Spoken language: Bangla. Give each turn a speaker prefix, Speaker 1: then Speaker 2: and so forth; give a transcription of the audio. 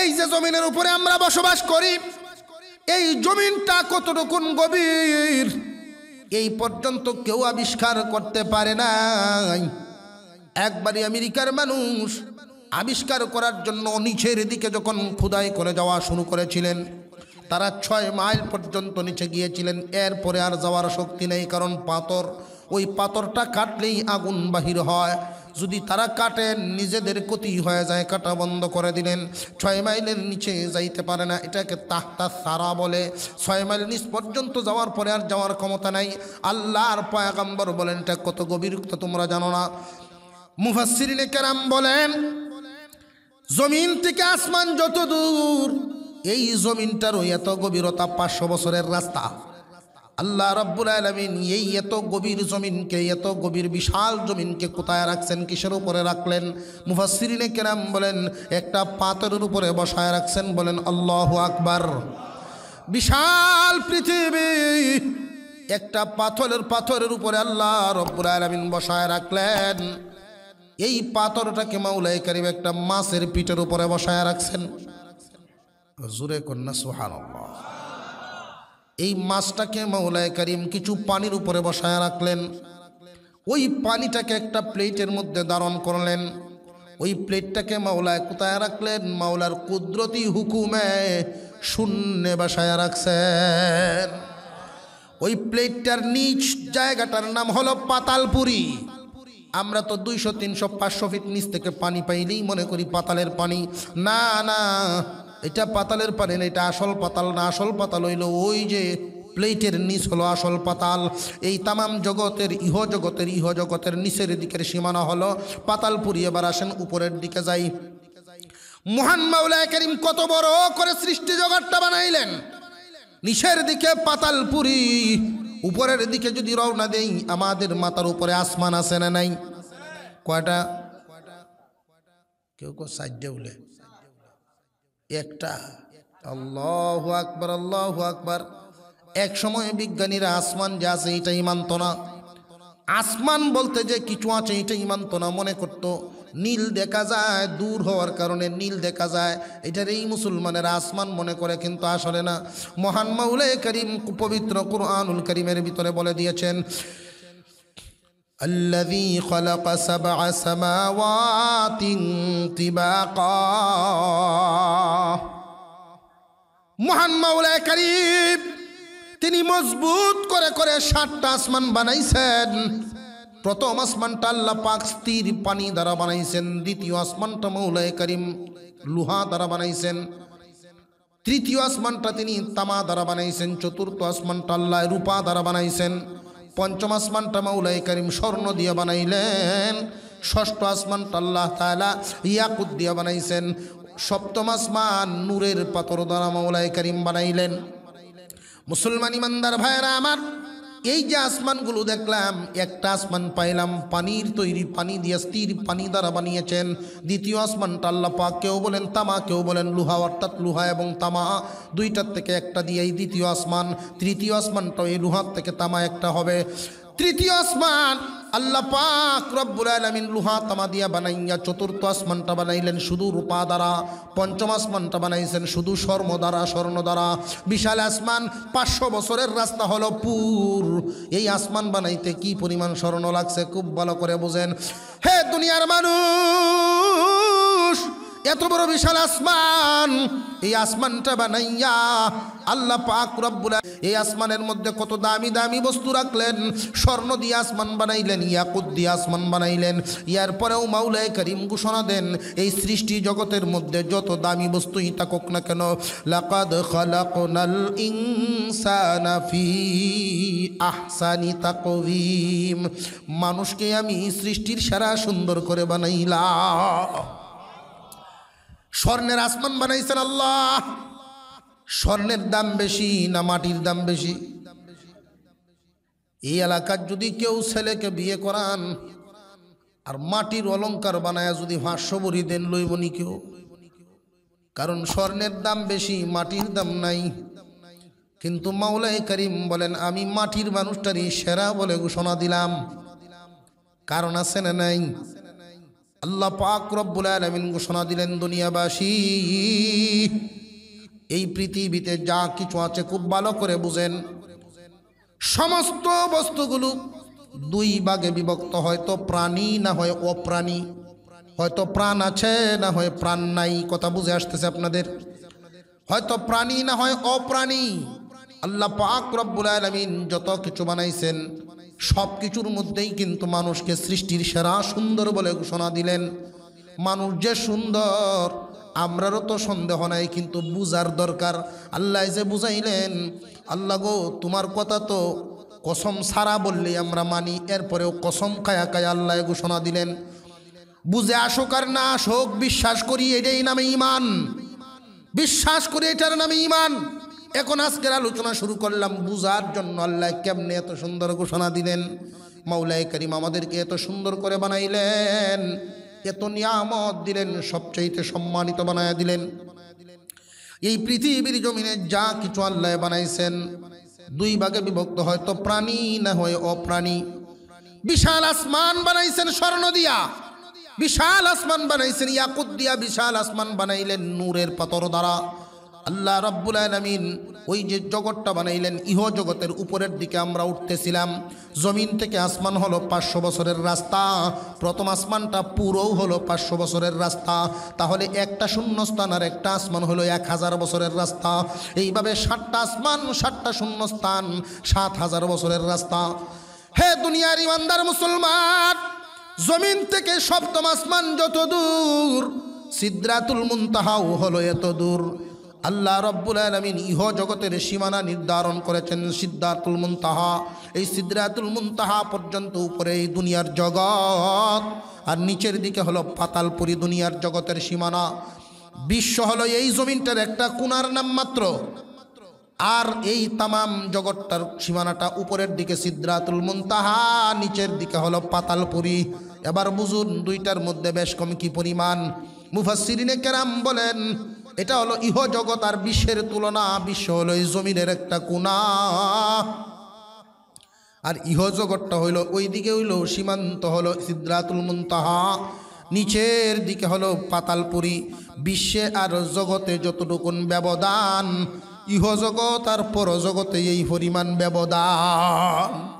Speaker 1: এই যে জমিনের উপরে আমরা বসবাস করি এই জমিনটা কতটুকুন গভীর এই পর্যন্ত কেউ আবিষ্কার করতে পারে নাই একবারই আমেরিকার মানুষ আবিষ্কার করার জন্য নিচের দিকে যখন খুদাই করে যাওয়া শুরু করেছিলেন তারা ছয় মাইল পর্যন্ত নিচে গিয়েছিলেন এরপরে আর যাওয়ার শক্তি নেই কারণ পাথর ওই পাথরটা কাটলেই আগুন বাহির হয় যদি তারা কাটেন নিজেদের ক্ষতি হয়ে যায় কাটা বন্ধ করে দিলেন ছয় মাইলের নিচে যাইতে পারে না এটাকে তাহতা সারা বলে ছয় মাইল নিচ পর্যন্ত যাওয়ার পরে আর যাওয়ার ক্ষমতা নাই আল্লাহর পয়াগম্বর বলেন এটা কত গভীর তো তোমরা জানো না মুফাসিরিনে কেরাম বলেন জমিন থেকে আসমান যত দূর এই জমিনটারও এত গভীরতা পাঁচশো বছরের রাস্তা আল্লাহ রাব্বুল আলমিন এই এত গভীর জমিনকে এত গভীর বিশাল জমিনকে কোথায় রাখছেন কিসের উপরে রাখলেন মুফাসিরিনে কেরাম বলেন একটা পাথরের উপরে বসায় রাখছেন বলেন আল্লাহ আকবার বিশাল পৃথিবী একটা পাথরের পাথরের উপরে আল্লাহ রব্বুল আলমিন বসায় রাখলেন এই পাথরটাকে মাউলাই কারিম একটা মাছের পিঠের উপরে বসায় রাখছেন জুরে কন্যা সুহান এই মাছটাকে মাওলায় করিম কিছু পানির উপরে বসায় রাখলেন ওই পানিটাকে একটা প্লেটের মধ্যে ধারণ করলেন ওই প্লেটটাকে মাওলায় কোথায় রাখলেন মাওলার কুদরতি হুকুমে শূন্যে বাসায় রাখছেন ওই প্লেটটার নিচ জায়গাটার নাম হলো পাতালপুরি আমরা তো দুইশো তিনশো পাঁচশো ফিট নিচ থেকে পানি পাইলেই মনে করি পাতালের পানি না না এটা পাতালের পানি না এটা আসল পাতাল না আসল পাতাল হইল ওই যে প্লেটের নিচ হলো আসল পাতাল এই তামাম জগতের ইহ জগতের ইহ জগতের নিচের দিকের সীমানা হলো পাতালপুরি এবার আসেন উপরের দিকে যাই মহান মাউলা করিম কত বড় করে সৃষ্টি জগৎটা বানাইলেন নিচের দিকে পাতাল পাতালপুরি উপরের দিকে যদি রওনা দেই আমাদের মাতার উপরে আসমান আছে না নাই কয়টা কেউ কেউ সাইড উলে একটা আল্লাহ আকবর আল্লাহ আকবর এক সময় বিজ্ঞানীরা আসমান যা আছে এটা ইমানত না আসমান বলতে যে কিছু আছে এটা ইমানত না মনে করত নীল দেখা যায় দূর হওয়ার কারণে নীল দেখা যায় এটার এই মুসলমানের আসমান মনে করে কিন্তু আসলে না মহান মাউলে করিম পবিত্র কুরআনুল করিমের ভিতরে বলে দিয়েছেন الذي خلق سبع سماوات طباقا মহান মাওলায় করিম তিনি মজবুত করে করে সাতটা আসমান বানাইছেন প্রথম আসমানটা আল্লাহ পাক স্থির পানি দ্বারা বানাইছেন দ্বিতীয় আসমানটা মৌলায় করিম লোহা দ্বারা বানাইছেন তৃতীয় আসমানটা তিনি তামা দ্বারা বানাইছেন চতুর্থ আসমানটা আল্লাহ রূপা দ্বারা বানাইছেন পঞ্চম আসমানটা মাউলাই করিম স্বর্ণ দিয়ে বানাইলেন ষষ্ঠ আসমানটা আল্লাহ তালা ইয়াকুদ দিয়ে বানাইছেন সপ্তম আসমান নূরের পাতর দ্বারা মাউলাই করিম বানাইলেন মুসলমান ইমানদার ভাইয়েরা আমার এই যে আসমানগুলো দেখলাম একটা আসমান পাইলাম পানির তৈরি পানি দিয়ে স্থির পানি দ্বারা বানিয়েছেন দ্বিতীয় আসমানটা আল্লাপা কেউ বলেন তামা কেউ বলেন লুহা অর্থাৎ লুহা এবং তামা দুইটার থেকে একটা দিয়ে এই দ্বিতীয় আসমান তৃতীয় আসমানটা এই লুহার থেকে তামা একটা হবে তৃতীয় আসমান আল্লাহ পাক রব্বুল আলমিন লুহা তামা দিয়া বানাইয়া চতুর্থ আসমানটা বানাইলেন শুধু রূপা দ্বারা পঞ্চম আসমানটা বানাইছেন শুধু স্বর্ণ দ্বারা স্বর্ণ দ্বারা বিশাল আসমান পাঁচশো বছরের রাস্তা হলো পুর এই আসমান বানাইতে কি পরিমাণ স্বর্ণ লাগছে খুব ভালো করে বোঝেন হে দুনিয়ার মানুষ এত বড় বিশাল আসমান এই আসমানটা বানাইয়া আল্লাহ পাক রব্বুলা এই আসমানের মধ্যে কত দামি দামি বস্তু রাখলেন স্বর্ণ দিয়ে আসমান বানাইলেন ইয়াকুত দিয়ে আসমান বানাইলেন ইয়ার পরেও মাউলাই করিম ঘোষণা দেন এই সৃষ্টি জগতের মধ্যে যত দামি বস্তুই থাকুক না কেন লাকাদ খালাকনাল ইনসানা ফি আহসানি তাকওয়িম মানুষকে আমি সৃষ্টির সারা সুন্দর করে বানাইলাম স্বর্ণের আসমান বানাইছেন আল্লাহ স্বর্ণের দাম বেশি না মাটির দাম বেশি এই এলাকার যদি কেউ ছেলেকে বিয়ে করান আর মাটির অলঙ্কার বানায় যদি ভাষ্যবরী দেন লইবনি কেউ কারণ স্বর্ণের দাম বেশি মাটির দাম নাই কিন্তু মাওলাই করিম বলেন আমি মাটির মানুষটারই সেরা বলে ঘোষণা দিলাম কারণ আছে না নাই আল্লাহ পাক রব্বুল আলমিন ঘোষণা দিলেন দুনিয়াবাসী এই পৃথিবীতে যা কিছু আছে খুব ভালো করে বুঝেন সমস্ত বস্তুগুলো দুই ভাগে বিভক্ত হয়তো প্রাণী না হয় অপ্রাণী হয়তো প্রাণ আছে না হয় প্রাণ নাই কথা বুঝে আসতেছে আপনাদের হয়তো প্রাণী না হয় অপ্রাণী আল্লাহ পাক রব্বুল আলমিন যত কিছু বানাইছেন সব কিছুর মধ্যেই কিন্তু মানুষকে সৃষ্টির সেরা সুন্দর বলে ঘোষণা দিলেন মানুষ যে সুন্দর আমরারও তো সন্দেহ নাই কিন্তু বুঝার দরকার আল্লাহ যে বুঝাইলেন আল্লাহ গো তোমার কথা তো কসম সারা বললেই আমরা মানি এরপরেও কসম কায়া কায়া আল্লাহ ঘোষণা দিলেন বুঝে আসুক আর না আসুক বিশ্বাস করি এটাই নামে ইমান বিশ্বাস করি এটার নামে ইমান এখন আজকের আলোচনা শুরু করলাম বুঝার জন্য আল্লাহ কেমনে এত সুন্দর ঘোষণা দিলেন মাওলাই করিম আমাদেরকে এত সুন্দর করে বানাইলেন এত নিয়ামত দিলেন সবচাইতে সম্মানিত বানায় দিলেন এই পৃথিবীর জমিনে যা কিছু আল্লাহ বানাইছেন দুই ভাগে বিভক্ত হয় তো প্রাণী না হয় অপ্রাণী বিশাল আসমান বানাইছেন স্বর্ণ দিয়া বিশাল আসমান বানাইছেন ইয়াকুত দিয়া বিশাল আসমান বানাইলেন নূরের পাতর দ্বারা আল্লাহ রাব্বুল আলমিন ওই যে জগৎটা বানাইলেন ইহ জগতের উপরের দিকে আমরা উঠতেছিলাম জমিন থেকে আসমান হলো পাঁচশো বছরের রাস্তা প্রথম আসমানটা পুরোও হলো পাঁচশো বছরের রাস্তা তাহলে একটা শূন্যস্থান আর একটা আসমান হলো এক হাজার বছরের রাস্তা এইভাবে ষাটটা আসমান ষাটটা শূন্যস্থান সাত হাজার বছরের রাস্তা হে দুনিয়ার ইমানদার মুসলমান জমিন থেকে সপ্তম আসমান যত দূর সিদ্রাতুল মুন্তাহাও হলো এত দূর আল্লাহ রব্বুল আলমিন ইহ জগতের সীমানা নির্ধারণ করেছেন সিদ্ধাতুল মুনতাহা এই সিদ্ধাতুল মুনতাহা পর্যন্ত উপরে এই দুনিয়ার জগৎ আর নিচের দিকে হলো পাতালপুরি দুনিয়ার জগতের সীমানা বিশ্ব হলো এই জমিনটার একটা কুনার নাম মাত্র আর এই তামাম জগৎটার সীমানাটা উপরের দিকে সিদ্ধাতুল মুনতাহা নিচের দিকে হলো পাতালপুরি এবার বুঝুন দুইটার মধ্যে বেশ কম কি পরিমাণ মুফাসিরিনে কেরাম বলেন এটা হলো ইহ জগৎ আর বিশ্বের তুলনা বিশ্ব হলো এই জমিনের একটা কোনা আর ইহ জগৎটা হইল দিকে হইল সীমান্ত হলো সিদ্ধাতুল মুন্তাহা নিচের দিকে হলো পাতালপুরি বিশ্বে আর জগতে যতটুকুন ব্যবধান ইহ জগৎ আর পর জগতে এই পরিমাণ ব্যবধান